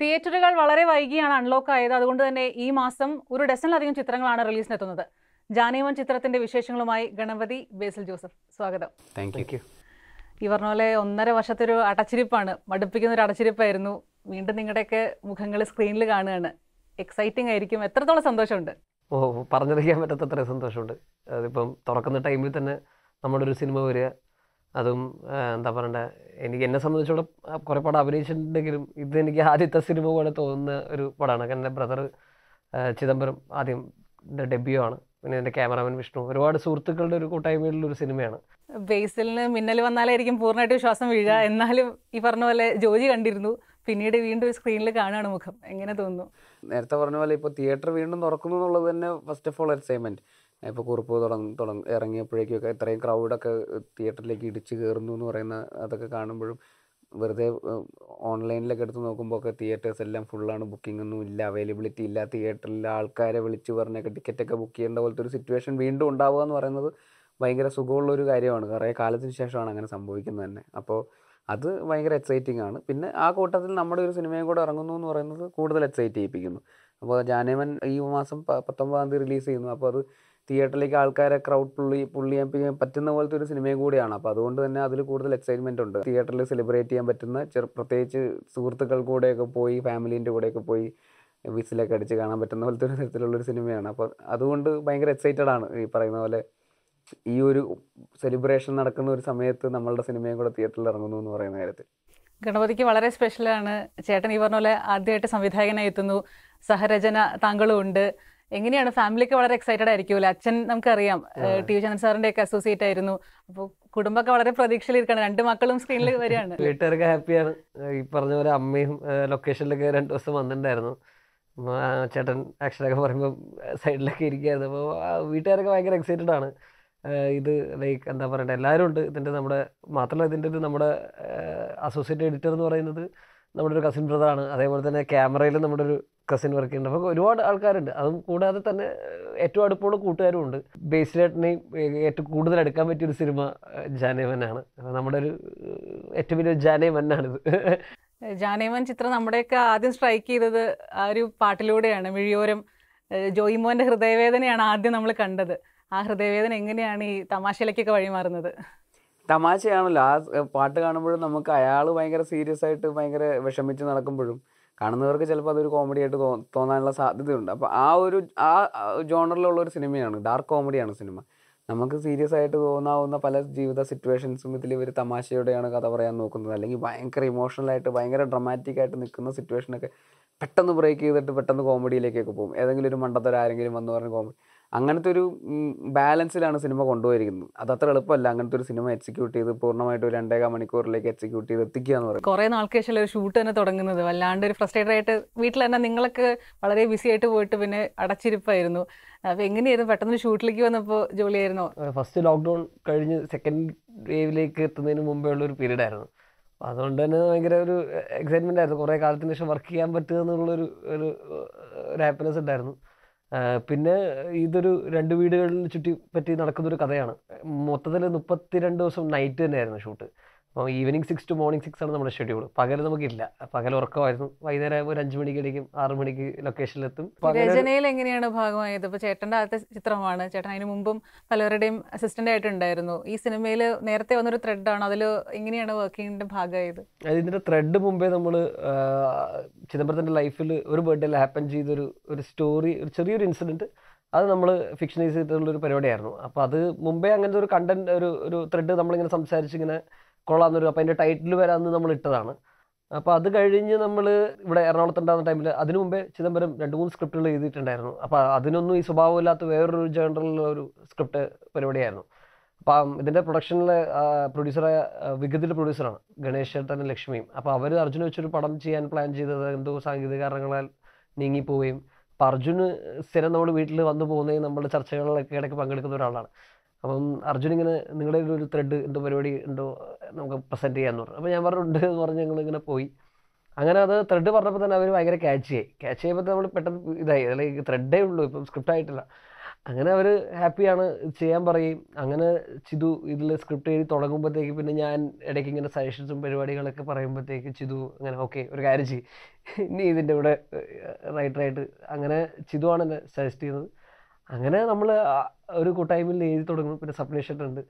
തിയേറ്ററുകൾ വളരെ വൈകിയാണ് അൺലോക്ക് ആയത് അതുകൊണ്ട് തന്നെ ഈ മാസം ഒരു ഡസനിലധികം ചിത്രങ്ങളാണ് റിലീസിനെത്തുന്നത് ജാനേമൻ ചിത്രത്തിന്റെ വിശേഷങ്ങളുമായി ഗണപതി ബേസിൽ ജോസഫ് സ്വാഗതം താങ്ക് യു ഈ പറഞ്ഞ പോലെ ഒന്നര വർഷത്തെ ഒരു അടച്ചിരിപ്പാണ് മടുപ്പിക്കുന്ന ഒരു അടച്ചിരിപ്പായിരുന്നു വീണ്ടും നിങ്ങളുടെയൊക്കെ മുഖങ്ങൾ സ്ക്രീനിൽ കാണുകയാണ് എക്സൈറ്റിംഗ് ആയിരിക്കും എത്രത്തോളം സന്തോഷമുണ്ട് ഓ പറഞ്ഞറിയിക്കാൻ പറ്റാത്ത അത്രയും സന്തോഷമുണ്ട് അതിപ്പം തുറക്കുന്ന ടൈമിൽ തന്നെ നമ്മുടെ ഒരു സിനിമ വരിക അതും എന്താ പറയണ്ടേ എനിക്ക് എന്നെ സംബന്ധിച്ചോളം കുറേ പടം അഭിനയിച്ചിട്ടുണ്ടെങ്കിലും ഇത് എനിക്ക് ആദ്യത്തെ സിനിമ പോലെ തോന്നുന്ന ഒരു പടമാണ് കാരണം എൻ്റെ ബ്രദർ ചിദംബരം ആദ്യം ഡെബ്യൂ ആണ് പിന്നെ എൻ്റെ ക്യാമറാമാൻ വിഷ്ണു ഒരുപാട് സുഹൃത്തുക്കളുടെ ഒരു കൂട്ടായ്മയിലുള്ള ഒരു സിനിമയാണ് ബേസിലിന് മിന്നൽ വന്നാലായിരിക്കും പൂർണ്ണമായിട്ട് ശ്വാസം വീഴുക എന്നാലും ഈ പറഞ്ഞ പോലെ ജോജി കണ്ടിരുന്നു പിന്നീട് വീണ്ടും സ്ക്രീനിൽ കാണുകയാണ് മുഖം എങ്ങനെ തോന്നുന്നു നേരത്തെ പറഞ്ഞ പോലെ ഇപ്പോൾ തിയേറ്റർ വീണ്ടും തുറക്കുന്നു എന്നുള്ളത് തന്നെ ഫസ്റ്റ് ഓഫ് ഓൾ എക്സൈൻമെൻറ്റ് ഇപ്പോൾ കുറുപ്പ് തുടങ്ങി തുടങ്ങി ഇറങ്ങിയപ്പോഴേക്കൊക്കെ ഇത്രയും ക്രൗഡൊക്കെ തിയേറ്ററിലേക്ക് ഇടിച്ച് കയറുന്നു എന്ന് പറയുന്ന അതൊക്കെ കാണുമ്പോഴും വെറുതെ ഓൺലൈനിലൊക്കെ എടുത്ത് ഒക്കെ തിയേറ്റേഴ്സ് എല്ലാം ഫുള്ളാണ് ബുക്കിംഗ് ഒന്നും ഇല്ല അവൈലബിലിറ്റി ഇല്ല തിയേറ്ററിൽ ആൾക്കാരെ വിളിച്ച് പറഞ്ഞൊക്കെ ടിക്കറ്റൊക്കെ ബുക്ക് ചെയ്യേണ്ട പോലത്തെ ഒരു സിറ്റുവേഷൻ വീണ്ടും ഉണ്ടാവുക എന്ന് പറയുന്നത് ഭയങ്കര സുഖമുള്ള ഒരു കാര്യമാണ് കുറേ കാലത്തിന് ശേഷമാണ് അങ്ങനെ സംഭവിക്കുന്നത് തന്നെ അപ്പോൾ അത് ഭയങ്കര എക്സൈറ്റിംഗ് ആണ് പിന്നെ ആ കൂട്ടത്തിൽ നമ്മുടെ ഒരു സിനിമയും കൂടെ ഇറങ്ങുന്നു എന്ന് പറയുന്നത് കൂടുതൽ എക്സൈറ്റ് ചെയ്യിപ്പിക്കുന്നു അപ്പോൾ ജാനേമൻ ഈ മാസം പത്തൊമ്പതാം തീയതി റിലീസ് ചെയ്യുന്നു അപ്പോൾ അത് തിയേറ്ററിലേക്ക് ആൾക്കാരെ ക്രൗഡ് പുള്ളി ചെയ്യാൻ പറ്റുന്ന പോലത്തെ ഒരു സിനിമയും കൂടിയാണ് അപ്പോൾ അതുകൊണ്ട് തന്നെ അതിൽ കൂടുതൽ എക്സൈറ്റ്മെൻ്റ് ഉണ്ട് തിയേറ്ററിൽ സെലിബ്രേറ്റ് ചെയ്യാൻ പറ്റുന്ന ചെറു പ്രത്യേകിച്ച് സുഹൃത്തുക്കൾ കൂടെയൊക്കെ പോയി ഫാമിലീൻ്റെ കൂടെയൊക്കെ പോയി വിസിലൊക്കെ അടിച്ച് കാണാൻ പറ്റുന്ന പോലത്തെ ഒരു തരത്തിലുള്ളൊരു സിനിമയാണ് അപ്പോൾ അതുകൊണ്ട് ഭയങ്കര എക്സൈറ്റഡ് ആണ് ഈ പറയുന്ന പോലെ ഈ ഒരു സെലിബ്രേഷൻ നടക്കുന്ന ഒരു സമയത്ത് നമ്മളുടെ സിനിമയും കൂടെ തിയേറ്ററിൽ ഇറങ്ങുന്നു എന്ന് പറയുന്ന കാര്യത്തിൽ ഗണപതിക്ക് വളരെ സ്പെഷ്യലാണ് ചേട്ടൻ ഈ പറഞ്ഞ പോലെ ആദ്യമായിട്ട് സംവിധായകനായി എത്തുന്നു സഹരചന താങ്കളും ഉണ്ട് എങ്ങനെയാണ് ഫാമിലിക്ക് വളരെ എക്സൈറ്റഡ് ആയിരിക്കും അച്ഛൻ നമുക്കറിയാം ടി വി ചന്ദ്രൻ സാറിന്റെ ഒക്കെ അസോസിയേറ്റ് ആയിരുന്നു അപ്പോൾ കുടുംബമൊക്കെ വളരെ പ്രതീക്ഷയിലിരിക്കണം രണ്ട് മക്കളും സ്ക്രീനിൽ വരികയാണ് വീട്ടുകാർക്ക് ഹാപ്പിയാണ് ഈ പറഞ്ഞ പോലെ അമ്മയും ലൊക്കേഷനിലൊക്കെ രണ്ടു ദിവസം വന്നിട്ടുണ്ടായിരുന്നു ചേട്ടൻ ആക്ഷനൊക്കെ പറയുമ്പോൾ സൈഡിലൊക്കെ ഇരിക്കുകയായിരുന്നു അപ്പോൾ വീട്ടുകാരൊക്കെ ഭയങ്കര എക്സൈറ്റഡ് ആണ് ഇത് ലൈക്ക് എന്താ പറയണ്ടത് എല്ലാവരും ഉണ്ട് ഇതിൻ്റെ നമ്മുടെ മാത്രമല്ല ഇതിൻ്റെ ഒരു നമ്മുടെ അസോസിയേറ്റ് എഡിറ്റർ എന്ന് പറയുന്നത് നമ്മുടെ ഒരു കസിൻ ബ്രദറാണ് അതേപോലെ തന്നെ ക്യാമറയിൽ നമ്മുടെ ഒരു കസിൻ വർക്ക് ചെയ്യുന്നുണ്ട് അപ്പോൾ ഒരുപാട് ആൾക്കാരുണ്ട് അതും കൂടാതെ തന്നെ ഏറ്റവും അടുപ്പമുള്ള കൂട്ടുകാരും ഉണ്ട് ബേസിലേട്ടനെയും ഏറ്റവും കൂടുതൽ എടുക്കാൻ പറ്റിയൊരു സിനിമ ജാനേമനാണ് നമ്മുടെ ഒരു ഏറ്റവും വലിയ ജാനേമനാണിത് ജാനേമൻ ചിത്രം നമ്മുടെയൊക്കെ ആദ്യം സ്ട്രൈക്ക് ചെയ്തത് ആ ഒരു പാട്ടിലൂടെയാണ് മിഴിയോരം ജോയിമോൻ്റെ ഹൃദയവേദനയാണ് ആദ്യം നമ്മൾ കണ്ടത് ആ ഹൃദയവേദന എങ്ങനെയാണ് ഈ തമാശയിലേക്കൊക്കെ വഴിമാറുന്നത് തമാശയാണല്ലോ ആ പാട്ട് കാണുമ്പോഴും നമുക്ക് അയാൾ ഭയങ്കര സീരിയസ് ആയിട്ട് ഭയങ്കര വിഷമിച്ച് നടക്കുമ്പോഴും കാണുന്നവർക്ക് ചിലപ്പോൾ അതൊരു കോമഡി ആയിട്ട് തോ തോന്നാനുള്ള സാധ്യതയുണ്ട് അപ്പോൾ ആ ഒരു ആ ജോണറിലുള്ള ഒരു സിനിമയാണ് ഡാർക്ക് കോമഡിയാണ് സിനിമ നമുക്ക് സീരിയസ് ആയിട്ട് തോന്നാവുന്ന പല ജീവിത സിറ്റുവേഷൻസും ഇതിൽ ഇവർ തമാശയോടെയാണ് കഥ പറയാൻ നോക്കുന്നത് അല്ലെങ്കിൽ ഭയങ്കര ഇമോഷണലായിട്ട് ഭയങ്കര ഡ്രമാറ്റിക് ആയിട്ട് നിൽക്കുന്ന സിറ്റുവേഷനൊക്കെ പെട്ടെന്ന് ബ്രേക്ക് ചെയ്തിട്ട് പെട്ടെന്ന് കോമഡിയിലേക്കൊക്കെ പോകും ഏതെങ്കിലും ഒരു മണ്ടത്തരം ആരെങ്കിലും വന്ന് പറഞ്ഞ് കോമഡി അങ്ങനത്തെ ഒരു ബാലൻസിലാണ് സിനിമ കൊണ്ടുപോയിരിക്കുന്നത് അത് അത്ര എളുപ്പമല്ല അങ്ങനത്തെ ഒരു സിനിമ എക്സിക്യൂട്ട് ചെയ്ത് പൂർണ്ണമായിട്ട് ഒരു രണ്ടേകാ മണിക്കൂറിലേക്ക് എക്സിക്യൂട്ട് ചെയ്ത് എത്തിക്കുക എന്ന് പറയുന്നത് കുറെ നാൾക്ക് ശേഷം ഒരു ഷൂട്ട് തന്നെ തുടങ്ങുന്നത് വല്ലാണ്ട് ഒരു ഫ്രസ്ട്രേറ്റഡ് ആയിട്ട് വീട്ടിൽ തന്നെ നിങ്ങൾക്ക് വളരെ ബിസി ആയിട്ട് പോയിട്ട് പിന്നെ അടച്ചിരിപ്പായിരുന്നു അപ്പൊ എങ്ങനെയായിരുന്നു പെട്ടെന്ന് ഷൂട്ടിലേക്ക് വന്നപ്പോൾ ജോലിയായിരുന്നു ഫസ്റ്റ് ലോക്ക്ഡൌൺ കഴിഞ്ഞ് സെക്കൻഡ് വേവിലേക്ക് എത്തുന്നതിന് മുമ്പേ ഉള്ള ഒരു പീരീഡ് ആയിരുന്നു അതുകൊണ്ട് തന്നെ ഭയങ്കര ഒരു എക്സൈറ്റ്മെന്റ് ആയിരുന്നു കുറെ കാലത്തിന് ശേഷം വർക്ക് ചെയ്യാൻ പറ്റുക എന്നുള്ളൊരു ഒരു ഹാപ്പിനെസ് ഉണ്ടായിരുന്നു പിന്നെ ഇതൊരു രണ്ട് വീടുകളിൽ ചുറ്റി പറ്റി നടക്കുന്ന ഒരു കഥയാണ് മൊത്തത്തിൽ മുപ്പത്തിരണ്ട് ദിവസം നൈറ്റ് തന്നെയായിരുന്നു ഷൂട്ട് അപ്പോൾ evening six to morning six ആണ് നമ്മുടെ ഷെഡ്യൂൾ പകൽ നമുക്കില്ല പകൽ ഉറക്കമായിരുന്നു വൈകുന്നേരം ഒരു അഞ്ചു മണിക്ക് ഇടയ്ക്കും ആറു മണിക്ക് ലൊക്കേഷനിലെത്തും എങ്ങനെയാണ് ഭാഗമായത് ഇപ്പോൾ ചേട്ടൻ്റെ ആദ്യത്തെ ചിത്രമാണ് ചേട്ടൻ അതിന് മുമ്പും പലവരുടെയും അസിസ്റ്റന്റ് ആയിട്ടുണ്ടായിരുന്നു ഈ സിനിമയിൽ നേരത്തെ വന്നൊരു ആണ് അതിൽ എങ്ങനെയാണ് വർക്കിങ്ങിൻ്റെ ഭാഗമായത് അതിൻ്റെ ത്രെഡ് മുമ്പേ നമ്മൾ ചിദംബരത്തിൻ്റെ ലൈഫിൽ ഒരു ബർത്ത്ഡേയിൽ ഹാപ്പൻ ചെയ്തൊരു ഒരു സ്റ്റോറി ഒരു ചെറിയൊരു ഇൻസിഡൻറ്റ് അത് നമ്മൾ ഫിക്ഷനൈസ് ചെയ്തിട്ടുള്ളൊരു പരിപാടിയായിരുന്നു അപ്പോൾ അത് മുമ്പേ അങ്ങനത്തെ ഒരു കണ്ടന്റ് ഒരു ഒരു ത്രെഡ് നമ്മളിങ്ങനെ സംസാരിച്ചിങ്ങനെ കൊള്ളാമെന്നൊരു അപ്പോൾ അതിൻ്റെ ടൈറ്റിൽ വരെ നമ്മൾ ഇട്ടതാണ് അപ്പോൾ അത് കഴിഞ്ഞ് നമ്മൾ ഇവിടെ ഉണ്ടാകുന്ന ടൈമിൽ അതിനു മുമ്പേ ചിദംബരം രണ്ട് മൂന്ന് സ്ക്രിപ്റ്റുകൾ എഴുതിയിട്ടുണ്ടായിരുന്നു അപ്പോൾ അതിനൊന്നും ഈ സ്വഭാവമില്ലാത്ത വേറൊരു ജേണറിലുള്ള ഒരു സ്ക്രിപ്റ്റ് പരിപാടിയായിരുന്നു അപ്പം ഇതിൻ്റെ പ്രൊഡക്ഷനിലെ പ്രൊഡ്യൂസറായ വിഗതിൻ്റെ പ്രൊഡ്യൂസറാണ് ഗണേശ് തന്നെ ലക്ഷ്മിയും അപ്പോൾ അവർ അർജുന വെച്ചൊരു പടം ചെയ്യാൻ പ്ലാൻ ചെയ്തത് എന്തോ സാങ്കേതിക കാരണങ്ങളാൽ നീങ്ങിപ്പോവുകയും അപ്പോൾ അർജുന് സ്ഥിരം നമ്മൾ വീട്ടിൽ വന്നു പോകുന്നതും നമ്മുടെ ചർച്ചകളിലൊക്കെ ഇടയ്ക്ക് പങ്കെടുക്കുന്ന ഒരാളാണ് അപ്പം അർജുൻ ഇങ്ങനെ നിങ്ങളുടെ ഒരു ത്രെഡ് എന്തോ പരിപാടി ഉണ്ടോ നമുക്ക് പ്രസൻറ്റ് ചെയ്യാമെന്ന് പറഞ്ഞു അപ്പോൾ ഞാൻ പറഞ്ഞിട്ടുണ്ട് എന്ന് പറഞ്ഞ് ഞങ്ങൾ ഇങ്ങനെ പോയി അങ്ങനെ അത് ത്രെഡ് പറഞ്ഞപ്പോൾ തന്നെ അവർ ഭയങ്കര ക്യാച്ച് ആയി ക്യാച്ച് നമ്മൾ പെട്ടെന്ന് ഇതായി അല്ലെങ്കിൽ ത്രെഡേ ഉള്ളൂ ഇപ്പം സ്ക്രിപ്റ്റ് ആയിട്ടില്ല അങ്ങനെ അവർ ഹാപ്പിയാണ് ചെയ്യാൻ പറയും അങ്ങനെ ചിതു ഇതിൽ സ്ക്രിപ്റ്റ് എഴുതി തുടങ്ങുമ്പോഴത്തേക്ക് പിന്നെ ഞാൻ ഇടയ്ക്ക് ഇങ്ങനെ സജഷൻസും പരിപാടികളൊക്കെ പറയുമ്പോഴത്തേക്ക് ചിതു അങ്ങനെ ഓക്കെ ഒരു കാര്യം ചെയ്യും ഇനി ഇതിൻ്റെ ഇവിടെ റൈറ്ററായിട്ട് അങ്ങനെ ചിതുവാണ് എന്നെ സജസ്റ്റ് ചെയ്യുന്നത് അങ്ങനെ നമ്മൾ ഒരു കൂട്ടായ്മയിൽ എഴുതി തുടങ്ങും പിന്നെ സബ്മിഷൻ ഉണ്ട്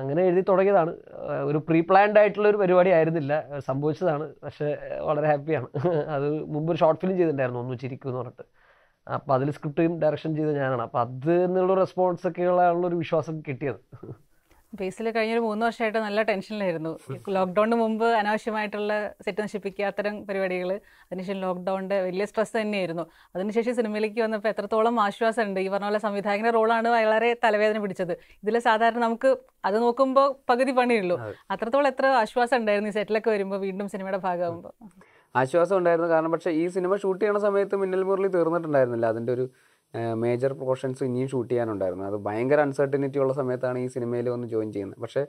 അങ്ങനെ എഴുതി തുടങ്ങിയതാണ് ഒരു പ്രീ പ്ലാൻഡ് ആയിട്ടുള്ള ഒരു പരിപാടി ആയിരുന്നില്ല സംഭവിച്ചതാണ് പക്ഷേ വളരെ ഹാപ്പിയാണ് അത് മുമ്പ് ഒരു ഷോർട്ട് ഫിലിം ചെയ്തിട്ടുണ്ടായിരുന്നു ഒന്ന് ചിരിക്കും എന്ന് പറഞ്ഞിട്ട് അപ്പോൾ അതിൽ സ്ക്രിപ്റ്റും ഡയറക്ഷൻ ചെയ്ത ഞാനാണ് അപ്പോൾ അത് എന്നുള്ള റെസ്പോൺസ് ഒക്കെയുള്ള ഉള്ളൊരു വിശ്വാസം കിട്ടിയത് ബേസിൽ കഴിഞ്ഞൊരു മൂന്ന് വർഷമായിട്ട് നല്ല ടെൻഷനിലായിരുന്നു ലോക്ക്ഡൌണിന് മുമ്പ് അനാവശ്യമായിട്ടുള്ള സെറ്റ് നശിപ്പിക്കുക അത്തരം പരിപാടികൾ അതിനുശേഷം ലോക്ക്ഡൌണിൻ്റെ വലിയ സ്ട്രെസ് തന്നെയായിരുന്നു അതിനുശേഷം സിനിമയിലേക്ക് വന്നപ്പോൾ എത്രത്തോളം ആശ്വാസമുണ്ട് ഈ പറഞ്ഞ പോലെ സംവിധായകൻ്റെ റോളാണ് വളരെ തലവേദന പിടിച്ചത് ഇതിൽ സാധാരണ നമുക്ക് അത് നോക്കുമ്പോൾ പകുതി പണിയുള്ളൂ അത്രത്തോളം എത്ര ആശ്വാസം ഉണ്ടായിരുന്നു ഈ സെറ്റിലൊക്കെ വരുമ്പോൾ വീണ്ടും സിനിമയുടെ ഭാഗമാകുമ്പോൾ ആശ്വാസം ഉണ്ടായിരുന്നു കാരണം പക്ഷേ ഈ സിനിമ ഷൂട്ട് ചെയ്യണ സമയത്ത് മിന്നൽ മുരളി തീർന്നിട്ടുണ്ടായിരുന്നില്ല അതിൻ്റെ ഒരു മേജർ പോർഷൻസ് ഇനിയും ഷൂട്ട് ചെയ്യാനുണ്ടായിരുന്നു അത് ഭയങ്കര അൺസർട്ടനിറ്റി ഉള്ള സമയത്താണ് ഈ സിനിമയിൽ വന്ന് ജോയിൻ ചെയ്യുന്നത് പക്ഷേ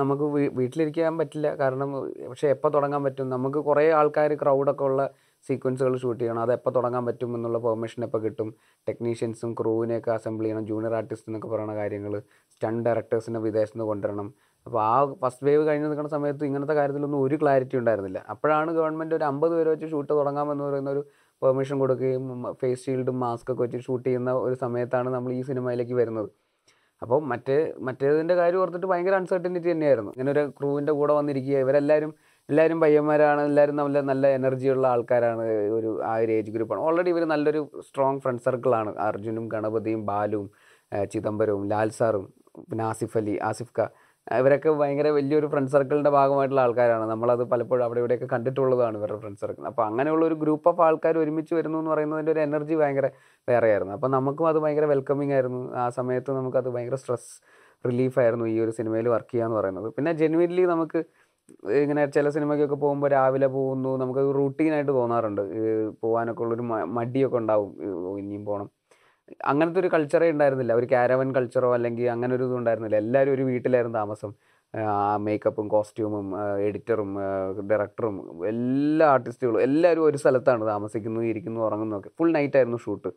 നമുക്ക് വീട്ടിലിരിക്കാൻ പറ്റില്ല കാരണം പക്ഷേ എപ്പോൾ തുടങ്ങാൻ പറ്റും നമുക്ക് കുറേ ആൾക്കാർ ക്രൗഡൊക്കെ ഉള്ള സീക്വൻസുകൾ ഷൂട്ട് ചെയ്യണം അത് എപ്പോൾ തുടങ്ങാൻ പറ്റും എന്നുള്ള പെർമിഷൻ എപ്പോൾ കിട്ടും ടെക്നീഷ്യൻസും ക്രൂവിനെയൊക്കെ അസംബിൾ ചെയ്യണം ജൂനിയർ ആർട്ടിസ്റ്റ് എന്നൊക്കെ പറയുന്ന കാര്യങ്ങൾ സ്റ്റണ്ട് ഡയറക്ടേഴ്സിനെ വിദേശത്ത് കൊണ്ടുവരണം അപ്പോൾ ആ ഫസ്റ്റ് വേവ് കഴിഞ്ഞ് നിൽക്കുന്ന സമയത്ത് ഇങ്ങനത്തെ കാര്യത്തിലൊന്നും ഒരു ക്ലാരിറ്റി ഉണ്ടായിരുന്നില്ല അപ്പോഴാണ് ഗവൺമെൻറ് ഒരു അമ്പത് പേര് വെച്ച് ഷൂട്ട് തുടങ്ങാമെന്ന് പറയുന്ന ഒരു പെർമിഷൻ കൊടുക്കുകയും ഫേസ് ഷീൽഡും മാസ്ക് ഒക്കെ വെച്ച് ഷൂട്ട് ചെയ്യുന്ന ഒരു സമയത്താണ് നമ്മൾ ഈ സിനിമയിലേക്ക് വരുന്നത് അപ്പോൾ മറ്റേ മറ്റേതിൻ്റെ കാര്യം ഓർത്തിട്ട് ഭയങ്കര അൺസർട്ടനിറ്റി തന്നെയായിരുന്നു ഇങ്ങനെ ഒരു ക്രൂവിൻ്റെ കൂടെ വന്നിരിക്കുക ഇവരെല്ലാവരും എല്ലാവരും പയ്യന്മാരാണ് എല്ലാവരും നല്ല നല്ല എനർജിയുള്ള ആൾക്കാരാണ് ഒരു ആ ഒരു ഏജ് ഗ്രൂപ്പാണ് ഓൾറെഡി ഇവർ നല്ലൊരു സ്ട്രോങ് ഫ്രണ്ട് സർക്കിളാണ് അർജുനും ഗണപതിയും ബാലുവും ചിദംബരവും ലാൽ സാറും പിന്നെ ആസിഫ് അലി ആസിഫ് ഖ ഇവരൊക്കെ ഭയങ്കര വലിയൊരു ഫ്രണ്ട് സർക്കിളിൻ്റെ ഭാഗമായിട്ടുള്ള ആൾക്കാരാണ് നമ്മളത് പലപ്പോഴും അവിടെ ഇവിടെയൊക്കെ കണ്ടിട്ടുള്ളതാണ് ഇവരുടെ ഫ്രണ്ട് സർക്കിൾ അപ്പോൾ അങ്ങനെയുള്ള ഒരു ഗ്രൂപ്പ് ഓഫ് ആൾക്കാർ ഒരുമിച്ച് വരുന്നു എന്ന് പറയുന്നതിൻ്റെ ഒരു എനർജി ഭയങ്കര വേറെയായിരുന്നു അപ്പോൾ നമുക്കും അത് ഭയങ്കര വെൽക്കമിങ് ആയിരുന്നു ആ സമയത്ത് നമുക്കത് ഭയങ്കര സ്ട്രെസ് റിലീഫായിരുന്നു ഈ ഒരു സിനിമയിൽ വർക്ക് ചെയ്യുക എന്ന് പറയുന്നത് പിന്നെ ജെനുവിൻലി നമുക്ക് ഇങ്ങനെ ചില സിനിമയ്ക്കൊക്കെ പോകുമ്പോൾ രാവിലെ പോകുന്നു നമുക്ക് റൂട്ടീനായിട്ട് തോന്നാറുണ്ട് പോകാനൊക്കെ ഉള്ളൊരു മടിയൊക്കെ ഉണ്ടാവും ഇനിയും പോകണം അങ്ങനത്തെ ഒരു കൾച്ചറേ ഉണ്ടായിരുന്നില്ല ഒരു കാരവൻ കൾച്ചറോ അല്ലെങ്കിൽ അങ്ങനെ ഒരു ഇതും ഉണ്ടായിരുന്നില്ല എല്ലാവരും ഒരു വീട്ടിലായിരുന്നു താമസം മേക്കപ്പും കോസ്റ്റ്യൂമും എഡിറ്ററും ഡയറക്ടറും എല്ലാ ആർട്ടിസ്റ്റുകളും എല്ലാവരും ഒരു സ്ഥലത്താണ് താമസിക്കുന്നു ഇരിക്കുന്നു ഉറങ്ങുന്നു ഒക്കെ ഫുൾ നൈറ്റ് ആയിരുന്നു ഷൂട്ട്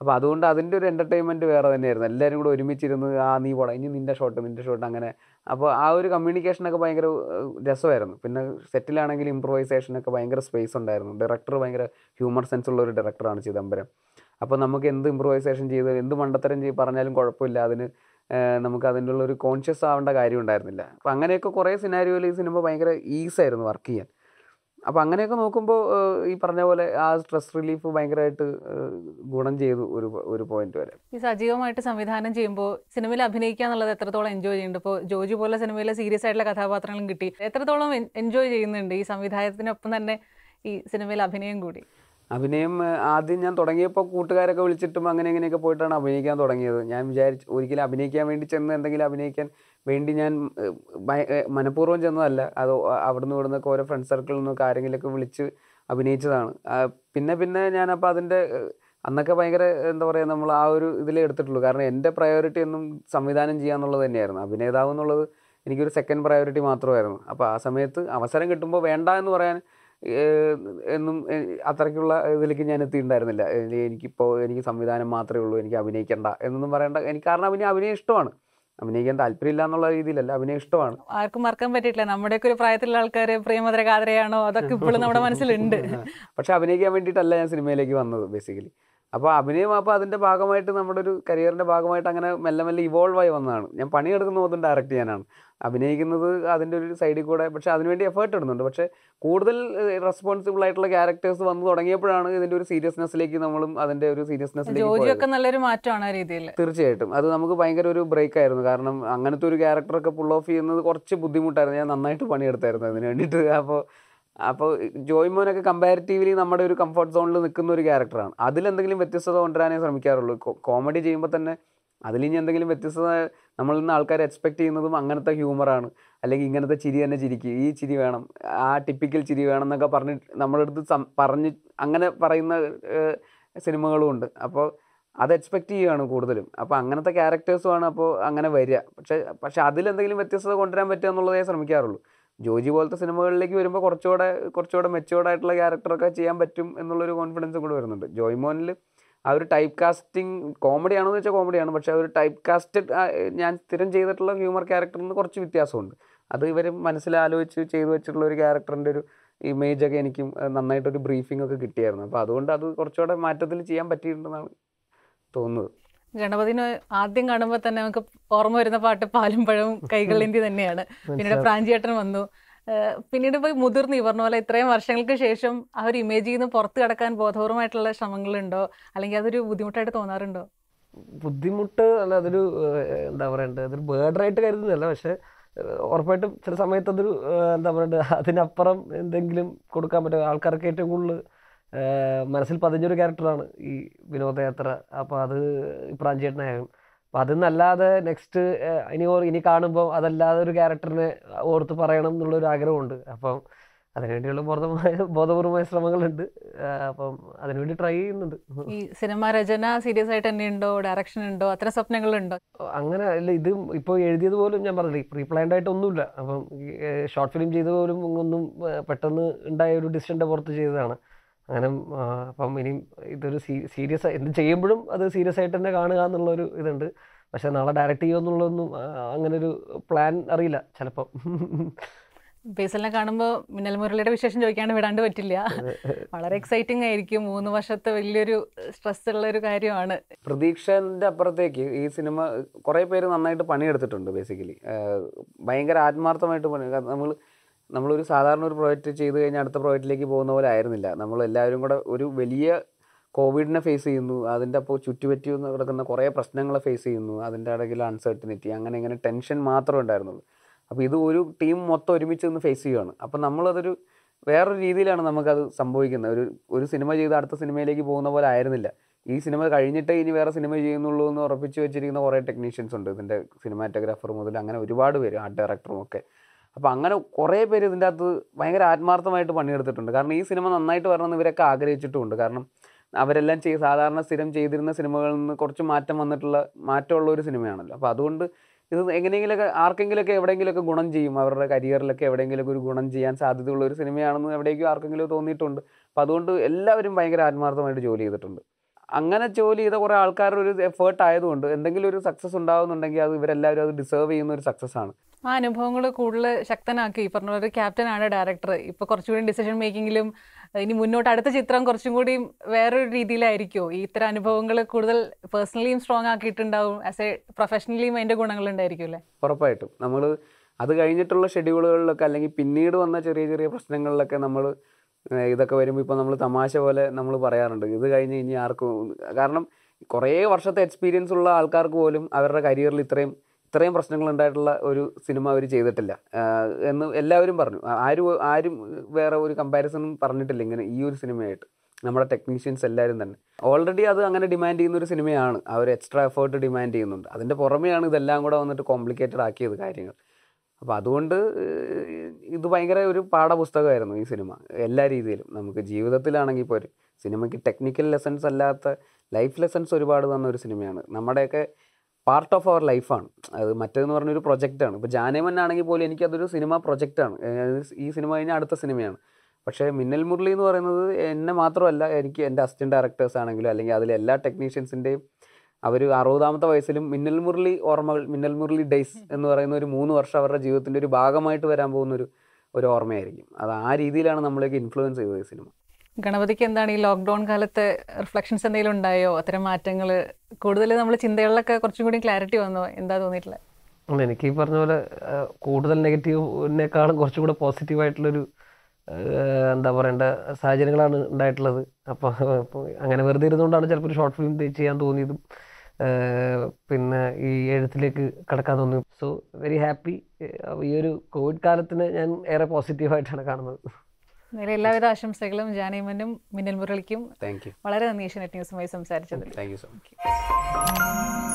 അപ്പോൾ അതുകൊണ്ട് അതിൻ്റെ ഒരു എൻ്റർടൈൻമെൻറ്റ് വേറെ തന്നെയായിരുന്നു എല്ലാവരും കൂടെ ഒരുമിച്ചിരുന്ന് ആ നീ പോടാ ഇനി നിൻ്റെ ഷോട്ട് നിൻ്റെ ഷോട്ട് അങ്ങനെ അപ്പോൾ ആ ഒരു കമ്മ്യൂണിക്കേഷനൊക്കെ ഭയങ്കര രസമായിരുന്നു പിന്നെ സെറ്റിലാണെങ്കിൽ ഇമ്പ്രൂവൈസേഷനൊക്കെ ഭയങ്കര സ്പേസ് ഉണ്ടായിരുന്നു ഡയറക്ടർ ഭയങ്കര ഹ്യൂമർ സെൻസ് ഉള്ള ഒരു ഡയറക്ടറാണ് ചിദംബരം അപ്പോൾ നമുക്ക് എന്ത് ഇമ്പ്രൂവൈസേഷൻ ചെയ്ത് എന്ത് മണ്ടത്തരം ചെയ്ത് പറഞ്ഞാലും കുഴപ്പമില്ല അതിന് നമുക്ക് അതിൻ്റെ ഉള്ള ഒരു കോൺഷ്യസ് ആവേണ്ട കാര്യം ഉണ്ടായിരുന്നില്ല അപ്പോൾ അങ്ങനെയൊക്കെ കുറേ സിനാരിയോയിൽ ഈ സിനിമ ഭയങ്കര ഈസായിരുന്നു വർക്ക് ചെയ്യാൻ അപ്പോൾ അങ്ങനെയൊക്കെ നോക്കുമ്പോൾ ഈ പറഞ്ഞ പോലെ ആ സ്ട്രെസ് റിലീഫ് ഭയങ്കരമായിട്ട് ഗുണം ചെയ്തു ഒരു ഒരു പോയിന്റ് വരെ ഈ സജീവമായിട്ട് സംവിധാനം ചെയ്യുമ്പോൾ സിനിമയിൽ അഭിനയിക്കുക എന്നുള്ളത് എത്രത്തോളം എൻജോയ് ചെയ്യുന്നുണ്ട് ഇപ്പോൾ ജോജി പോലെ സിനിമയിലെ സീരിയസ് ആയിട്ടുള്ള കഥാപാത്രങ്ങളും കിട്ടി എത്രത്തോളം എൻജോയ് ചെയ്യുന്നുണ്ട് ഈ സംവിധായത്തിനൊപ്പം തന്നെ ഈ സിനിമയിൽ അഭിനയം കൂടി അഭിനയം ആദ്യം ഞാൻ തുടങ്ങിയപ്പോൾ കൂട്ടുകാരൊക്കെ വിളിച്ചിട്ടും അങ്ങനെ ഇങ്ങനെയൊക്കെ പോയിട്ടാണ് അഭിനയിക്കാൻ തുടങ്ങിയത് ഞാൻ വിചാരിച്ച് ഒരിക്കലും അഭിനയിക്കാൻ വേണ്ടി ചെന്ന് എന്തെങ്കിലും അഭിനയിക്കാൻ വേണ്ടി ഞാൻ മനഃപൂർവ്വം ചെന്നതല്ല അത് അവിടുന്ന് ഇവിടുന്നൊക്കെ ഓരോ ഫ്രണ്ട് സർക്കിളിൽ നിന്നൊക്കെ ആരെങ്കിലുമൊക്കെ വിളിച്ച് അഭിനയിച്ചതാണ് പിന്നെ പിന്നെ ഞാനപ്പോൾ അതിൻ്റെ അന്നൊക്കെ ഭയങ്കര എന്താ പറയുക നമ്മൾ ആ ഒരു ഇതിലേ എടുത്തിട്ടുള്ളൂ കാരണം എൻ്റെ പ്രയോറിറ്റി ഒന്നും സംവിധാനം ചെയ്യാന്നുള്ളത് തന്നെയായിരുന്നു അഭിനേതാവ് എന്നുള്ളത് എനിക്കൊരു സെക്കൻഡ് പ്രയോറിറ്റി മാത്രമായിരുന്നു അപ്പോൾ ആ സമയത്ത് അവസരം കിട്ടുമ്പോൾ വേണ്ട എന്ന് പറയാൻ എന്നും അത്രയ്ക്കുള്ള ഇതിലേക്ക് ഞാൻ എത്തിയിട്ടുണ്ടായിരുന്നില്ല എനിക്കിപ്പോൾ എനിക്ക് സംവിധാനം മാത്രമേ ഉള്ളൂ എനിക്ക് അഭിനയിക്കേണ്ട എന്നൊന്നും പറയേണ്ട എനിക്ക് കാരണം അഭിനയം അഭിനയം ഇഷ്ടമാണ് അഭിനയിക്കാൻ താല്പര്യമില്ല എന്നുള്ള രീതിയിലല്ല അഭിനയം ഇഷ്ടമാണ് ആർക്കും മറക്കാൻ പറ്റിയിട്ടില്ല നമ്മുടെയൊക്കെ ഒരു പ്രായത്തിലുള്ള ആൾക്കാർ പ്രേമതര കാതരയാണോ അതൊക്കെ ഇപ്പോഴും നമ്മുടെ മനസ്സിലുണ്ട് പക്ഷെ അഭിനയിക്കാൻ വേണ്ടിയിട്ടല്ല ഞാൻ സിനിമയിലേക്ക് വന്നത് ബേസിക്കലി അപ്പോൾ അഭിനയം അപ്പോൾ അതിൻ്റെ ഭാഗമായിട്ട് നമ്മുടെ ഒരു കരിയറിൻ്റെ ഭാഗമായിട്ട് അങ്ങനെ മെല്ലെ മെല്ലെ ഇവോൾവ് ആയി വന്നതാണ് ഞാൻ പണിയെടുക്കുന്ന മൊത്തം ഡയറക്റ്റ് ചെയ്യാനാണ് അഭിനയിക്കുന്നത് അതിൻ്റെ ഒരു സൈഡിൽ കൂടെ പക്ഷേ അതിനുവേണ്ടി എഫേർട്ട് ഇടുന്നുണ്ട് പക്ഷേ കൂടുതൽ റെസ്പോൺസിബിൾ ആയിട്ടുള്ള ക്യാരക്ടേഴ്സ് വന്നു തുടങ്ങിയപ്പോഴാണ് ഇതിൻ്റെ ഒരു സീരിയസ്നെസ്സിലേക്ക് നമ്മളും അതിൻ്റെ ഒരു സീരിയസ്നെസ്സിലേക്ക് നല്ലൊരു മാറ്റമാണ് രീതിയിൽ തീർച്ചയായിട്ടും അത് നമുക്ക് ഭയങ്കര ഒരു ബ്രേക്ക് ആയിരുന്നു കാരണം അങ്ങനത്തെ ഒരു ക്യാരക്ടറൊക്കെ പുൾ ഓഫ് ചെയ്യുന്നത് കുറച്ച് ബുദ്ധിമുട്ടായിരുന്നു ഞാൻ നന്നായിട്ട് പണിയെടുത്തായിരുന്നു അതിന് വേണ്ടിയിട്ട് അപ്പോൾ അപ്പോൾ ജോയ് മോനൊക്കെ കമ്പാരിറ്റീവ്ലി നമ്മുടെ ഒരു കംഫർട്ട് സോണിൽ നിൽക്കുന്ന ഒരു ക്യാരക്ടറാണ് അതിലെന്തെങ്കിലും വ്യത്യസ്തത കൊണ്ടുവരാനേ ശ്രമിക്കാറുള്ളൂ കോമഡി ചെയ്യുമ്പോൾ തന്നെ ഇനി എന്തെങ്കിലും വ്യത്യസ്തത നമ്മളിൽ നിന്ന് ആൾക്കാർ എക്സ്പെക്ട് ചെയ്യുന്നതും അങ്ങനത്തെ ഹ്യൂമറാണ് അല്ലെങ്കിൽ ഇങ്ങനത്തെ ചിരി തന്നെ ചിരിക്കും ഈ ചിരി വേണം ആ ടിപ്പിക്കൽ ചിരി വേണം എന്നൊക്കെ പറഞ്ഞ് നമ്മുടെ അടുത്ത് പറഞ്ഞ് അങ്ങനെ പറയുന്ന സിനിമകളും ഉണ്ട് അപ്പോൾ അത് എക്സ്പെക്റ്റ് ചെയ്യുകയാണ് കൂടുതലും അപ്പോൾ അങ്ങനത്തെ ക്യാരക്ടേഴ്സുമാണ് അപ്പോൾ അങ്ങനെ വരിക പക്ഷേ പക്ഷേ അതിലെന്തെങ്കിലും വ്യത്യസ്തത കൊണ്ടുവരാൻ പറ്റുക എന്നുള്ളതേ ശ്രമിക്കാറുള്ളൂ ജോജി പോലത്തെ സിനിമകളിലേക്ക് വരുമ്പോൾ കുറച്ചുകൂടെ കുറച്ചുകൂടെ ആയിട്ടുള്ള ക്യാരക്ടറൊക്കെ ചെയ്യാൻ പറ്റും എന്നുള്ളൊരു കോൺഫിഡൻസും കൂടെ വരുന്നുണ്ട് ജോയ്മോനിൽ ആ ഒരു ടൈപ്പ് കാസ്റ്റിംഗ് കോമഡിയാണെന്ന് വെച്ചാൽ കോമഡിയാണ് പക്ഷേ ആ ഒരു ടൈപ്പ് കാസ്റ്റ് ഞാൻ സ്ഥിരം ചെയ്തിട്ടുള്ള ഹ്യൂമർ ക്യാരക്ടറിൽ നിന്ന് കുറച്ച് വ്യത്യാസമുണ്ട് അത് ഇവർ മനസ്സിലാലോചിച്ച് ചെയ്തു വെച്ചിട്ടുള്ള ഒരു ക്യാരക്ടറിൻ്റെ ഒരു ഇമേജ് ഒക്കെ എനിക്കും നന്നായിട്ടൊരു ബ്രീഫിംഗ് ഒക്കെ കിട്ടിയായിരുന്നു അപ്പോൾ അതുകൊണ്ട് അത് കുറച്ചുകൂടെ മാറ്റത്തിൽ ചെയ്യാൻ പറ്റിയിട്ടുണ്ടെന്നാണ് തോന്നുന്നത് ഗണപതിനെ ആദ്യം കാണുമ്പോൾ തന്നെ നമുക്ക് ഓർമ്മ വരുന്ന പാട്ട് പാലും പഴവും കൈകളിന്തി തന്നെയാണ് പിന്നീട് പ്രാഞ്ചിയേട്ടൻ വന്നു പിന്നീട് പോയി മുതിർന്നു ഈ പറഞ്ഞ പോലെ ഇത്രയും വർഷങ്ങൾക്ക് ശേഷം ആ ഒരു ഇമേജിൽ നിന്ന് പുറത്തു കടക്കാൻ ബോധപൂർവമായിട്ടുള്ള ശ്രമങ്ങളുണ്ടോ അല്ലെങ്കിൽ അതൊരു ബുദ്ധിമുട്ടായിട്ട് തോന്നാറുണ്ടോ ബുദ്ധിമുട്ട് അല്ല അതൊരു എന്താ പറയണ്ടത് അതൊരു ബേർഡറായിട്ട് കരുതുന്നില്ല പക്ഷെ ഉറപ്പായിട്ടും ചില സമയത്ത് അതൊരു എന്താ പറയണ്ടത് അതിനപ്പുറം എന്തെങ്കിലും കൊടുക്കാൻ പറ്റും ആൾക്കാർക്ക് ഏറ്റവും കൂടുതൽ മനസ്സിൽ പതിഞ്ഞൊരു ക്യാരക്ടറാണ് ഈ വിനോദയാത്ര അപ്പോൾ അത് പ്രാഞ്ചേട്ടനായാലും അപ്പം അതെന്നല്ലാതെ നെക്സ്റ്റ് ഇനി ഇനി കാണുമ്പോൾ അതല്ലാതെ ഒരു ക്യാരക്ടറിനെ ഓർത്ത് പറയണം എന്നുള്ളൊരു ആഗ്രഹമുണ്ട് അപ്പം അതിനുവേണ്ടിയുള്ള ബോധമായ ബോധപൂർവമായ ശ്രമങ്ങളുണ്ട് അപ്പം അതിനുവേണ്ടി ട്രൈ ചെയ്യുന്നുണ്ട് ഈ സിനിമ രചന സീരിയസ് ആയിട്ട് തന്നെ ഉണ്ടോ ഡയറക്ഷൻ ഉണ്ടോ അത്ര സ്വപ്നങ്ങളുണ്ടോ അങ്ങനെ അല്ല ഇത് ഇപ്പോൾ എഴുതിയത് പോലും ഞാൻ പറഞ്ഞില്ല പ്രീ പ്ലാൻഡ് ആയിട്ട് ഒന്നുമില്ല അപ്പം ഷോർട്ട് ഫിലിം ചെയ്ത പോലും ഒന്നും പെട്ടെന്ന് ഉണ്ടായ ഒരു ഡിസിഷൻ്റെ പുറത്ത് ചെയ്തതാണ് അങ്ങനെ അപ്പം ഇനിയും ഇതൊരു സീരിയസ് എന്ത് ചെയ്യുമ്പോഴും അത് സീരിയസ് ആയിട്ട് തന്നെ കാണുക എന്നുള്ളൊരു ഇതുണ്ട് പക്ഷെ നാളെ ഡയറക്റ്റ് ചെയ്യുമെന്നുള്ളതൊന്നും അങ്ങനെ ഒരു പ്ലാൻ അറിയില്ല ചിലപ്പം ബേസലിനെ കാണുമ്പോൾ മിന്നൽ മുരളിയുടെ വിശേഷം ചോദിക്കാണ്ട് വിടാണ്ട് പറ്റില്ല വളരെ എക്സൈറ്റിംഗ് ആയിരിക്കും മൂന്ന് വർഷത്തെ വലിയൊരു സ്ട്രെസ് ഉള്ള ഒരു കാര്യമാണ് പ്രതീക്ഷൻ്റെ അപ്പുറത്തേക്ക് ഈ സിനിമ കുറേ പേര് നന്നായിട്ട് പണിയെടുത്തിട്ടുണ്ട് ബേസിക്കലി ഭയങ്കര ആത്മാർത്ഥമായിട്ട് പണി നമ്മൾ നമ്മളൊരു സാധാരണ ഒരു പ്രോജക്റ്റ് ചെയ്ത് കഴിഞ്ഞാൽ അടുത്ത പ്രോജക്റ്റിലേക്ക് പോകുന്ന പോലെ ആയിരുന്നില്ല നമ്മൾ എല്ലാവരും കൂടെ ഒരു വലിയ കോവിഡിനെ ഫേസ് ചെയ്യുന്നു അതിൻ്റെ അപ്പോൾ ചുറ്റുപറ്റി കിടക്കുന്ന കുറേ പ്രശ്നങ്ങളെ ഫേസ് ചെയ്യുന്നു അതിൻ്റെ ഇടയ്ക്കുള്ള അൺസെർട്ടനിറ്റി അങ്ങനെ ഇങ്ങനെ ടെൻഷൻ മാത്രമേ ഉണ്ടായിരുന്നുള്ളൂ അപ്പോൾ ഇത് ഒരു ടീം മൊത്തം ഒരുമിച്ച് നിന്ന് ഫേസ് ചെയ്യുകയാണ് അപ്പോൾ നമ്മളതൊരു വേറൊരു രീതിയിലാണ് നമുക്കത് സംഭവിക്കുന്നത് ഒരു ഒരു സിനിമ ചെയ്ത് അടുത്ത സിനിമയിലേക്ക് പോകുന്ന പോലെ ആയിരുന്നില്ല ഈ സിനിമ കഴിഞ്ഞിട്ടേ ഇനി വേറെ സിനിമ ചെയ്യുന്നുള്ളൂ എന്ന് ഉറപ്പിച്ച് വെച്ചിരിക്കുന്ന കുറേ ടെക്നീഷ്യൻസ് ഉണ്ട് ഇതിൻ്റെ സിനിമാറ്റോഗ്രാഫർ മുതൽ അങ്ങനെ ഒരുപാട് പേര് ആർട്ട് ഡയറക്ടറും ഒക്കെ അപ്പോൾ അങ്ങനെ കുറേ പേര് ഇതിൻ്റെ അകത്ത് ഭയങ്കര ആത്മാർത്ഥമായിട്ട് പണിയെടുത്തിട്ടുണ്ട് കാരണം ഈ സിനിമ നന്നായിട്ട് വരണമെന്ന് ഇവരൊക്കെ ആഗ്രഹിച്ചിട്ടുമുണ്ട് കാരണം അവരെല്ലാം ചെയ്ത് സാധാരണ സ്ഥിരം ചെയ്തിരുന്ന സിനിമകളിൽ നിന്ന് കുറച്ച് മാറ്റം വന്നിട്ടുള്ള മാറ്റമുള്ള ഒരു സിനിമയാണല്ലോ അപ്പോൾ അതുകൊണ്ട് ഇത് എങ്ങനെയെങ്കിലൊക്കെ ആർക്കെങ്കിലൊക്കെ എവിടെയെങ്കിലൊക്കെ ഗുണം ചെയ്യും അവരുടെ കരിയറിലൊക്കെ എവിടെയെങ്കിലൊക്കെ ഒരു ഗുണം ചെയ്യാൻ സാധ്യതയുള്ള ഒരു സിനിമയാണെന്ന് എവിടേക്കും ആർക്കെങ്കിലും തോന്നിയിട്ടുണ്ട് അപ്പോൾ അതുകൊണ്ട് എല്ലാവരും ഭയങ്കര ആത്മാർത്ഥമായിട്ട് ജോലി ചെയ്തിട്ടുണ്ട് അങ്ങനെ ജോലി ചെയ്ത കുറേ ആൾക്കാരുടെ ഒരു എഫേർട്ട് ആയതുകൊണ്ട് എന്തെങ്കിലും ഒരു സക്സസ് ഉണ്ടാവുന്നുണ്ടെങ്കിൽ അത് ഇവരെല്ലാവരും അത് ഡിസേർവ് ചെയ്യുന്ന ഒരു സക്സസ് ആണ് ആ അനുഭവങ്ങൾ കൂടുതൽ ശക്തനാക്കി ഈ പറഞ്ഞ ഒരു ക്യാപ്റ്റനാണ് ഡയറക്ടർ ഇപ്പൊ കുറച്ചുകൂടി ഡിസിഷൻ മേക്കിങ്ങിലും ഇനി മുന്നോട്ട് അടുത്ത ചിത്രം കുറച്ചും കൂടി വേറൊരു രീതിയിലായിരിക്കുമോ ഈ ഇത്തരം അനുഭവങ്ങൾ കൂടുതൽ പേഴ്സണലിയും സ്ട്രോങ് ആക്കിയിട്ടുണ്ടാവും ആസ് എ പ്രൊഫഷണലിയും അതിന്റെ ഗുണങ്ങൾ ഉണ്ടായിരിക്കും അല്ലേ ഉറപ്പായിട്ടും നമ്മൾ അത് കഴിഞ്ഞിട്ടുള്ള ഷെഡ്യൂളുകളിലൊക്കെ അല്ലെങ്കിൽ പിന്നീട് വന്ന ചെറിയ ചെറിയ പ്രശ്നങ്ങളിലൊക്കെ നമ്മൾ ഇതൊക്കെ വരുമ്പോൾ ഇപ്പോൾ നമ്മൾ തമാശ പോലെ നമ്മൾ പറയാറുണ്ട് ഇത് കഴിഞ്ഞ് ഇനി ആർക്കും കാരണം കുറേ വർഷത്തെ എക്സ്പീരിയൻസ് ഉള്ള ആൾക്കാർക്ക് പോലും അവരുടെ കരിയറിൽ ഇത്രയും ഇത്രയും പ്രശ്നങ്ങൾ ഉണ്ടായിട്ടുള്ള ഒരു സിനിമ അവർ ചെയ്തിട്ടില്ല എന്ന് എല്ലാവരും പറഞ്ഞു ആരും ആരും വേറെ ഒരു കമ്പാരിസണും പറഞ്ഞിട്ടില്ല ഇങ്ങനെ ഈ ഒരു സിനിമയായിട്ട് നമ്മുടെ ടെക്നീഷ്യൻസ് എല്ലാവരും തന്നെ ഓൾറെഡി അത് അങ്ങനെ ഡിമാൻഡ് ചെയ്യുന്ന ഒരു സിനിമയാണ് അവർ എക്സ്ട്രാ എഫേർട്ട് ഡിമാൻഡ് ചെയ്യുന്നുണ്ട് അതിൻ്റെ പുറമെയാണ് ഇതെല്ലാം കൂടെ വന്നിട്ട് കോംപ്ലിക്കേറ്റഡ് ആക്കിയത് കാര്യങ്ങൾ അപ്പോൾ അതുകൊണ്ട് ഇത് ഭയങ്കര ഒരു പാഠപുസ്തകമായിരുന്നു ഈ സിനിമ എല്ലാ രീതിയിലും നമുക്ക് ജീവിതത്തിലാണെങ്കിൽ പോലും സിനിമയ്ക്ക് ടെക്നിക്കൽ ലെസൺസ് അല്ലാത്ത ലൈഫ് ലെസൺസ് ഒരുപാട് തന്ന ഒരു സിനിമയാണ് നമ്മുടെയൊക്കെ പാർട്ട് ഓഫ് അവർ ലൈഫാണ് അത് മറ്റേതെന്ന് പറഞ്ഞൊരു പ്രൊജക്റ്റാണ് ഇപ്പോൾ ജാനേമൻ ആണെങ്കിൽ പോലും എനിക്കതൊരു സിനിമ പ്രൊജക്റ്റാണ് ഈ സിനിമ കഴിഞ്ഞാൽ അടുത്ത സിനിമയാണ് പക്ഷേ മിന്നൽ മുരളി എന്ന് പറയുന്നത് എന്നെ മാത്രമല്ല എനിക്ക് എൻ്റെ അസിസ്റ്റൻറ്റ് ഡയറക്ടേഴ്സ് ആണെങ്കിലും അല്ലെങ്കിൽ അതിലെ എല്ലാ ടെക്നീഷ്യൻസിൻ്റെയും അവർ അറുപതാമത്തെ വയസ്സിലും മിന്നൽ മുരളി ഓർമ്മകൾ മിന്നൽ മുരളി ഡേയ്സ് എന്ന് പറയുന്ന ഒരു മൂന്ന് വർഷം അവരുടെ ജീവിതത്തിൻ്റെ ഒരു ഭാഗമായിട്ട് വരാൻ പോകുന്ന ഒരു ഒരു ഓർമ്മയായിരിക്കും അത് ആ രീതിയിലാണ് നമ്മളേക്ക് ഇൻഫ്ലുവൻസ് ചെയ്തത് സിനിമ ഗണപതിക്ക് എന്താണ് ഈ ലോക്ക്ഡൗൺ കാലത്ത് റിഫ്ലക്ഷൻസ് എന്തെങ്കിലും ഉണ്ടായോ അത്തരം മാറ്റങ്ങൾ കൂടുതൽ നമ്മൾ ചിന്തകളിലൊക്കെ കുറച്ചും കൂടി ക്ലാരിറ്റി വന്നോ എന്താ തോന്നിയിട്ടില്ല എനിക്ക് ഈ പറഞ്ഞ പോലെ കൂടുതൽ നെഗറ്റീവിനേക്കാളും കുറച്ചും കൂടെ പോസിറ്റീവായിട്ടുള്ളൊരു എന്താ പറയേണ്ട സാഹചര്യങ്ങളാണ് ഉണ്ടായിട്ടുള്ളത് അപ്പോൾ അങ്ങനെ വെറുതെ ഇരുന്നുകൊണ്ടാണ് ചിലപ്പോൾ ഒരു ഷോർട്ട് ഫിലിം ചെയ്യാൻ തോന്നിയതും പിന്നെ ഈ എഴുത്തിലേക്ക് കടക്കാൻ തോന്നി സോ വെരി ഹാപ്പി ഈ ഒരു കോവിഡ് കാലത്തിന് ഞാൻ ഏറെ പോസിറ്റീവായിട്ടാണ് കാണുന്നത് എല്ലാവിധ ആശംസകളും ജാനേമനും മിന്നൽ മുരളിക്കും വളരെ നന്ദി ഏഷ്യനെറ്റ് ന്യൂസുമായി സംസാരിച്ചത് താങ്ക് യു സോ മച്ച്